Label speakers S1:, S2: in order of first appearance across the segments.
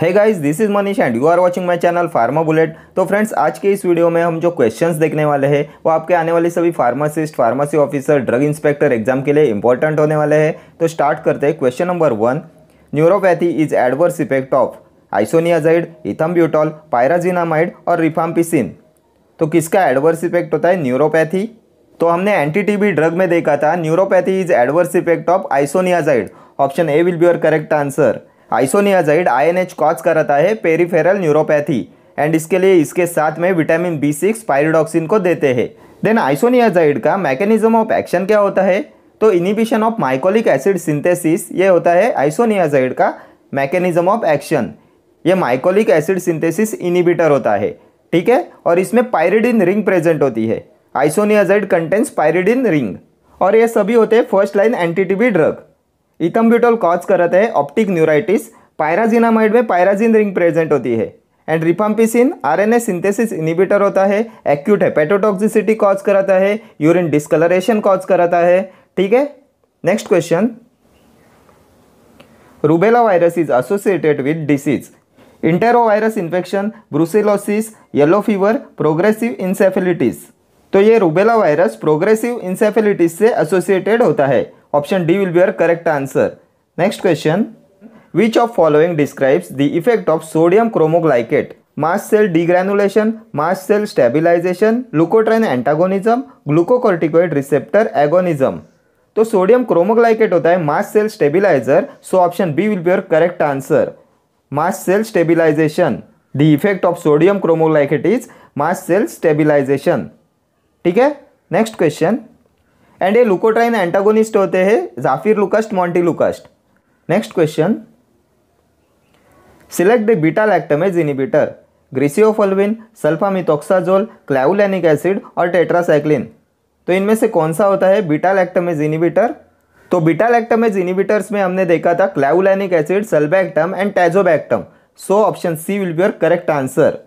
S1: है guys this is Manish and you are watching my channel Pharma Bullet तो friends आज के इस वीडियो में हम जो क्वेश्चंस देखने वाले हैं वो आपके आने वाले सभी pharmacist pharmacy officer drug inspector exam के लिए इंपॉर्टेंट होने वाले हैं तो स्टार्ट करते हैं question number one neuropathy is adverse effect of isoniazid ethambutol pyrazinamide और रिफाम्पिसिन तो किसका एडवर्स इफेक्ट होता है न्यूरोपैथी तो हमने एंटी टीबी ड्रग में देखा था neuropathy is adverse effect of isoniazid option A will be your correct answer isoniazid INH cause कराता है पेरीफेरल न्यूरोपैथी एंड इसके लिए इसके साथ में विटामिन बी सिक्स पायरिडॉक्सिन को देते हैं देन आइसोनियाजाइड का मैकेनिज्म ऑफ एक्शन क्या होता है तो inhibition of mycolic acid synthesis ये होता है आइसोनियाजाइड का मैकेनिज्म ऑफ एक्शन ये माइकोलिक एसिड सिंथेसिस इनिबिटर होता है ठीक है और इसमें पायरिडिन रिंग प्रेजेंट होती है आइसोनियाजाइड कंटेंस पायरिडिन रिंग और ये सभी होते हैं first line anti TB drug ethambutol cause करते है ऑप्टिक न्यूराइटिस पायराजिनामाइड में पायराजिन रिंग प्रेजेंट होती है and rifampicin RNA synthesis inhibitor होता है एक्यूट हेपेटोटॉक्सिसिटी कॉज कराता है यूरिन डिस्कलरेशन कॉज कराता है ठीक है next question rubella virus is associated with disease virus infection brucellosis yellow fever progressive encephalitis तो ये रूबेला वायरस प्रोग्रेसिव इंसेफेलिटिस से एसोसिएटेड होता है Option D will be our correct answer. Next question. Which of following describes the effect of sodium chromoglycate? Mast cell degranulation, mast cell stabilization, leukotriene antagonism, glucocorticoid receptor agonism. तो sodium cromoglycate होता है mast cell stabiliser so option B will be your correct answer mast cell stabilisation the effect of sodium cromoglycate is mast cell stabilisation ठीक है next question and ये लुकोट्राइन antagonist होते हैं zafirlukast montelukast next question select the beta lactamase inhibitor griseofulvin sulfamethoxazole clavulanic acid और tetracycline तो इनमें से कौन सा होता है बीटा लैक्टमेज इनिबिटर तो बीटा लैक्टमेज इनिबिटर्स में हमने देखा था clavulanic acid sulbactam and tazobactam so option C will be your correct answer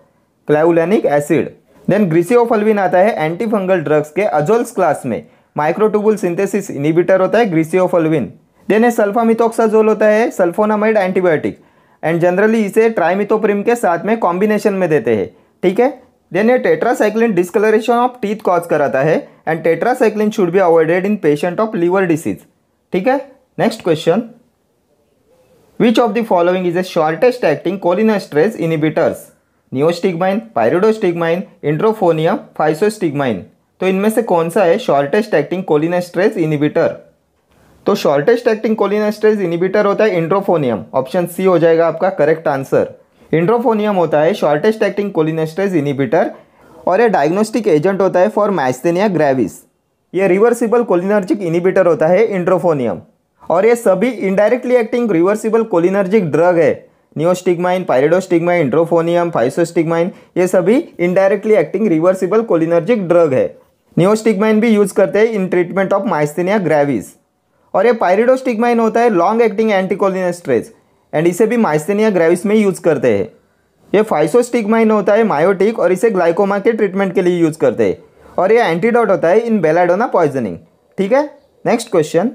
S1: clavulanic acid then griseofulvin आता है एंटीफंगल ड्रग्स के अजोल्स क्लास में माइक्रोटूबुल सिंथेसिस इनिबिटर होता है ग्रीसियोफलविन देन है सल्फामिथोक्साजोल होता है सल्फोनामाइड एंटीबायोटिक एंड जनरली इसे ट्राइमिथोप्रिम के साथ में कॉम्बिनेशन में देते हैं ठीक है देन ये tetracycline discolouration of teeth cause कराता है and tetracycline should be avoided in patient of liver disease ठीक है next question which of the following is a shortest acting cholinesterase inhibitors neostigmine pyridostigmine edrophonium physostigmine तो इनमें से कौन सा है शॉर्टेस्ट एक्टिंग कोलिनेस्ट्रेज इनिबिटर तो शॉर्टेस्ट एक्टिंग कोलिनेस्ट्रेज इनिबिटर होता है इंड्रोफोनियम ऑप्शन सी हो जाएगा आपका करेक्ट आंसर इंड्रोफोनियम होता है शॉर्टेस्ट एक्टिंग कोलिनेस्ट्रेज इनिबिटर और यह डायग्नोस्टिक एजेंट होता है फॉर मैस्थेनिया ग्रेविस ये रिवर्सिबल कोलिनर्जिक इनिबिटर होता है इंड्रोफोनियम और ये सभी indirectly acting reversible cholinergic drug है नियोस्टिग्माइन पायरेडोस्टिगमाइन इंड्रोफोनियम फाइसोस्टिग्माइन ये सभी indirectly acting reversible cholinergic drug है न्योस्टिगमाइन भी यूज़ करते हैं in treatment of myasthenia gravis और ये पायरिडोस्टिगमाइन होता है लॉन्ग एक्टिंग एंटीकोलिनेस्ट्रेज एंड इसे भी माइस्थेनिया ग्रेविस में यूज़ करते हैं ये फाइसोस्टिगमाइन होता है मायोटिक और इसे ग्लाइकोमा के ट्रीटमेंट के लिए यूज़ करते हैं और ये एंटीडॉट होता है इन बेलाडोना पॉइजनिंग ठीक है next question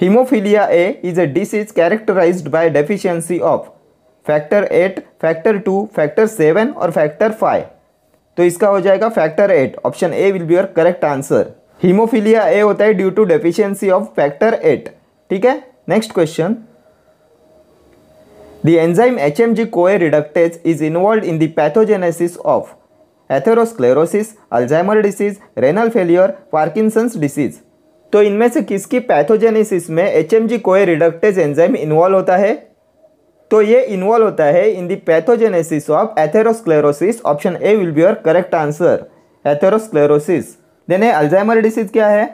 S1: haemophilia A is a disease characterise by deficiency of factor eight factor two factor seven और फैक्टर फाइव तो इसका हो जाएगा factor eight option A will be your correct answer haemophilia A होता है due to deficiency of factor eight ठीक है next question the enzyme H M G CoA reductase is involve in the of atherosclerosis Alzheimer disease renal failure Parkinson's disease तो इनमें से किसकी pathogenesis में H M G CoA reductase enzyme involve होता है तो ये इन्वॉल्व होता है in the pathogenesis of atherosclerosis option A will be your correct answer atherosclerosis then Alzheimer disease क्या है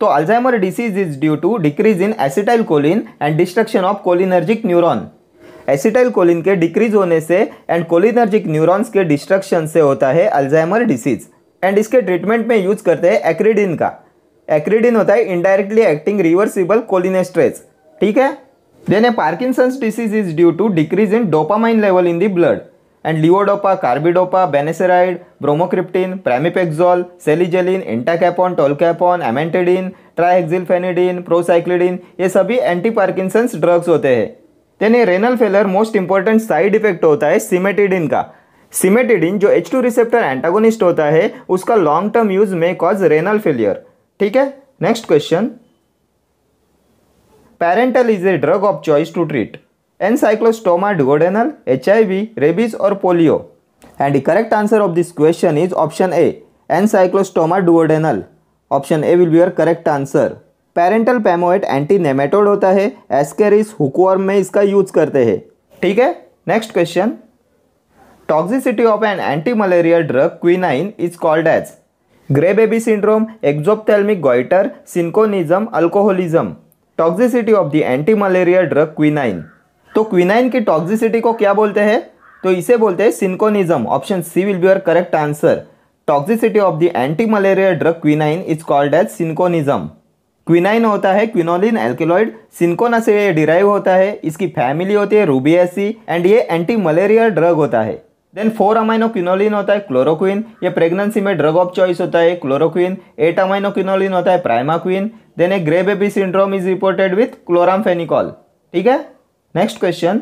S1: तो Alzheimer disease is due to decrease in acetyl choline and destruction of cholinergic neuron acetyl choline के decrease होने से and cholinergic neurons के destruction से होता है अल्जाइमर डिसीज एंड इसके ट्रीटमेंट में यूज करते हैं एक्रीडिन का एक्रीडिन होता है इनडायरेक्टली एक्टिंग रिवर्सिबल कोलिनेस्ट्रेस ठीक है Then a Parkinson's disease is due to decrease in dopamine level in the blood. And levodopa, carbidopa, beneseride, bromocryptine, pramipexol, seligelin, entacapone, tolcapone, amantadine, ट्राइक्सिलफेनिडीन प्रोसाइक्लिडीन ये सभी एंटी पार्किंसंस ड्रग्स होते हैं then ये renal failure most important side effect होता है cimetidine का cimetidine जो H two receptor antagonist होता है उसका लॉन्ग टर्म यूज में कॉज रेनल फेलियर ठीक है next question pyrantel is a drug of choice to treat ancylostoma duodenale H I V rabies और polio and the correct answer of this question is option A ancylostoma duodenale option A will be your correct answer pyrantel pamoate anti nematode होता है Ascaris hookworm में इसका use करते हैं ठीक है next question toxicity of an anti malaria drug quinine is called as grey baby syndrome exophthalmic goitre cinchonism alcoholism toxicity of the anti malaria drug quinine तो quinine की टॉक्सिसिटी को क्या बोलते हैं तो इसे बोलते हैं cinchonism option C will be your correct answer toxicity of the anti malaria drug quinine is called as cinchonism quinine होता है क्विनोलिन एल्केलॉइड सिंकोना से डिराइव होता है इसकी फैमिली होती है रूबियासी एंड ये एंटी मलेरिया ड्रग होता है देन फोर अमाइनोक्विनोलिन होता है क्लोरोक्विन ये प्रेगनेंसी में ड्रग ऑफ चॉइस होता है क्लोरोक्विन एट अमाइनोक्विनोलिन होता है primaquine then a grey baby syndrome is reported with chloramphenicol ठीक है next question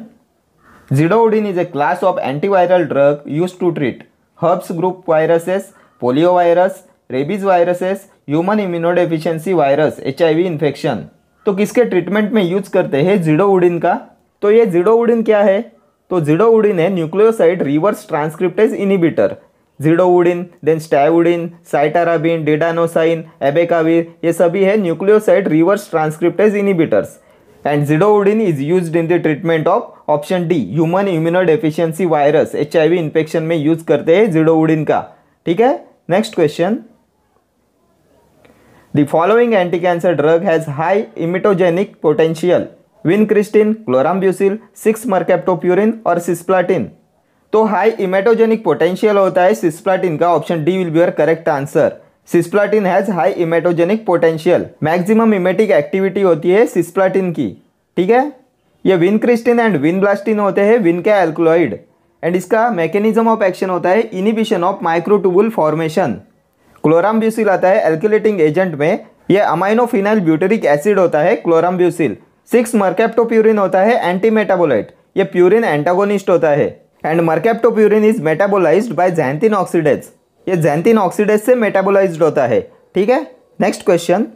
S1: zidovudine is a class of antiviral drug use to treat herpes group viruses polio virus rabies viruses human immunodeficiency virus H infection तो किसके treatment में use करते हैं जीडोउडिन का तो ये जीडोउडिन क्या है तो उडिन है न्यूक्लियोसाइड रिवर्स ट्रांसक्रिप्टेज इनिबिटर उडिन then stavudine cytarabine didanosine abacavir ये सभी है nucleoside reverse transcriptase inhibitors and उडिन is use in the treatment of option D human immunodeficiency virus H infection में यूज करते हैं उडिन का ठीक है next question the following anti cancer drug has high emetogenic potential vincristine chlorambucil six mercaptopurine और cisplatin तो high emetogenic potential होता है सिस्प्लाटिन का option D will be your correct answer cisplatin has high emetogenic potential maximum emetic activity होती है cisplatin की ठीक है ये विनक्रिस्टिन एंड विनब्लास्टिन होते हैं विन के एल्कोलॉइड एंड इसका मैकेनिज्म ऑफ एक्शन होता है inhibition of microtubule formation chlorambucil आता है एल्कुलेटिंग एजेंट में यह अमाइनोफिनाइल ब्यूटेरिक एसिड होता है क्लोराम्ब्यूसिल सिक्स मर्कैप्टोप्यूरिन होता है एंटी मेटाबोलाइट ये प्यूरिन एंटागोनिस्ट होता है and mercaptopurine is metabolised by xanthine oxidase ये जैंथिन ऑक्सीडेज से मेटाबोलाइज्ड होता है ठीक है next question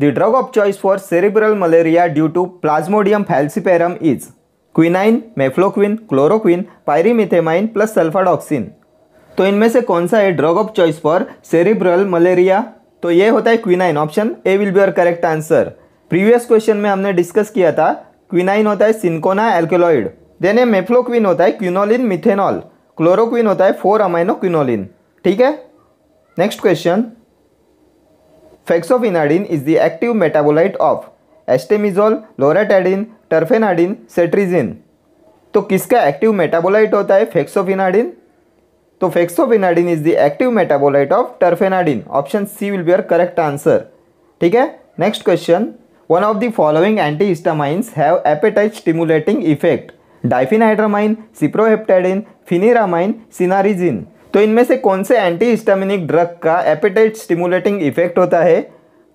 S1: the drug of choice for cerebral malaria due to plasmodium falciparum is quinine mefloquine chloroquine pyrimethamine plus sulfadoxine तो इनमें से कौन सा है drug of choice for cerebral malaria तो ये होता है quinine option A will be your correct answer previous question में हमने डिस्कस किया था क्विनाइन होता है सिंकोना एल्कोलॉइड देन ये मेफ्लोक्विन होता है क्विनोलिन मिथेनॉल क्लोरोक्विन होता है फोर अमाइनो क्विनोलिन ठीक है next question fexofenadine is the active metabolite of astemizole loratadine terfenadine cetirizine तो किसका एक्टिव मेटाबोलाइट होता है फेक्सोफिनाडिन तो fexofenadine is the active metabolite of terfenadine option C will be our correct answer ठीक है next question One of the following antihistamines have appetite stimulating effect. Diphenhydramine cyproheptadine pheniramine cinnarizine तो इनमें से कौन से एंटी हिस्टामिनिक ड्रग का appetite stimulating effect होता है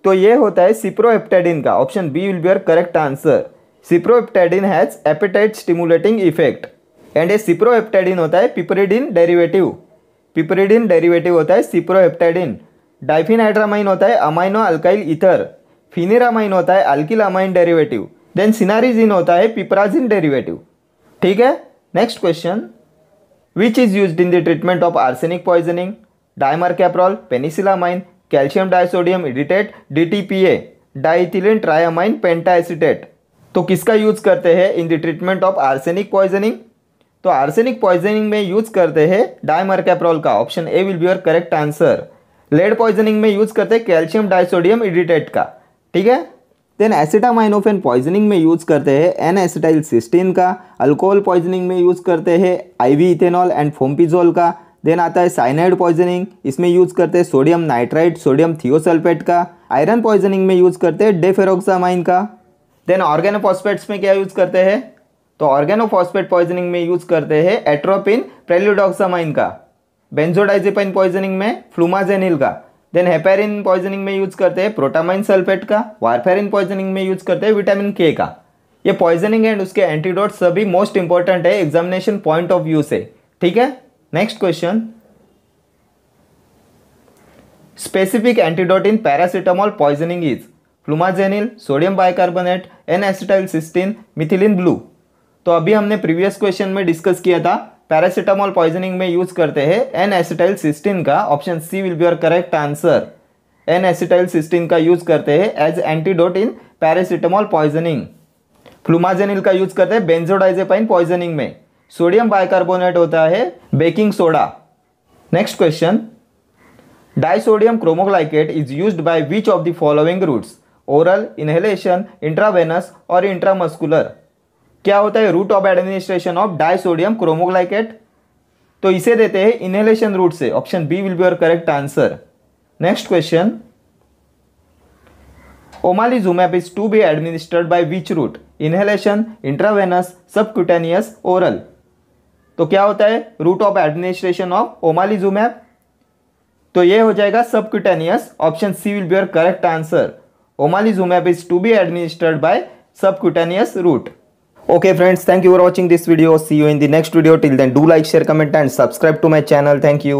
S1: तो ये होता है सिप्रोहेप्टाडिन का option B will be your correct answer cyproheptadine has appetite stimulating effect and ये सिप्रोहेप्टाडिन होता है पिपरिडिन डेरिवेटिव पिपरिडिन डेरिवेटिव होता है सिप्रोहेप्टाडिन डाइफिनहाइड्रामाइन होता है अमाइनो अल्काइल इथर फिनिरामाइन होता है अल्किलामाइन डेरिवेटिव देन सिनारीजिन होता है पिपराजिन डेरिवेटिव ठीक है next question which is use in the treatment of arsenic poisoning dimercaprol penicillamine calcium disodium edetate DTPA diethylene triamine pentaacetate तो किसका यूज करते हैं in the treatment of arsenic poisoning तो arsenic poisoning में use करते हैं dimercaprol का option A will be your correct answer lead poisoning में यूज करते हैं कैल्शियम डाइसोडियम इडिटेट का ठीक है देन एसिटामाइनोफेन पॉइजनिंग में यूज़ करते हैं एन एसिटाइल सिस्टीन का अल्कोहल पॉइजनिंग में यूज़ करते हैं आईवी इथेनॉल एंड फोम्पिजोल का देन आता है साइनाइड पॉइजनिंग इसमें यूज़ करते हैं सोडियम नाइट्राइट सोडियम थियोसल्फेट का आयरन पॉइजनिंग में यूज़ करते हैं डेफेरोक्सामाइन का देन ऑर्गेनोफॉस्फेट्स में क्या यूज़ करते हैं तो ऑर्गेनोफॉस्फेट पॉइजनिंग में यूज़ करते हैं एट्रोपिन प्रेल्यूडोक्सामाइन का बेंजोडाइजेपाइन पॉइजनिंग में फ्लूमाजेनिल का देन हेपेरिन पॉइजनिंग में यूज करते हैं प्रोटामाइन सल्फेट का वारफेरिन पॉइजनिंग में यूज करते हैं विटामिन के का ये पॉइजनिंग एंड उसके एंटीडोट सभी मोस्ट इंपॉर्टेंट है एग्जामिनेशन पॉइंट ऑफ व्यू से ठीक है next question specific antidote in paracetamol poisoning is flumazenil sodium bicarbonate N acetyl cysteine methylene blue तो अभी हमने प्रीवियस क्वेश्चन में डिस्कस किया था पैरासिटामोल पॉइजनिंग में यूज करते हैं एन एसिटाइल सिस्टिन का option C will be your correct answer N acetyl cysteine का यूज करते हैं as antidote in paracetamol poisoning flumazenil का यूज करते हैं बेंजोडाइजेपाइन पॉइजनिंग में सोडियम बाइकार्बोनेट होता है baking soda next question disodium cromoglycate is use by which of the following routes oral inhalation intravenous और इंट्रामस्कुलर क्या होता है route of administration of disodium cromoglycate तो इसे देते हैं इनहेलेशन रूट से option B will be your correct answer next question omalizumab is to be administered by which route inhalation intravenous subcutaneous oral तो क्या होता है route of administration of omalizumab तो ये हो जाएगा subcutaneous option C will be your correct answer omalizumab is to be administered by subcutaneous route okay friends thank you for watching this video see you in the next video till then do like share comment and subscribe to my channel thank you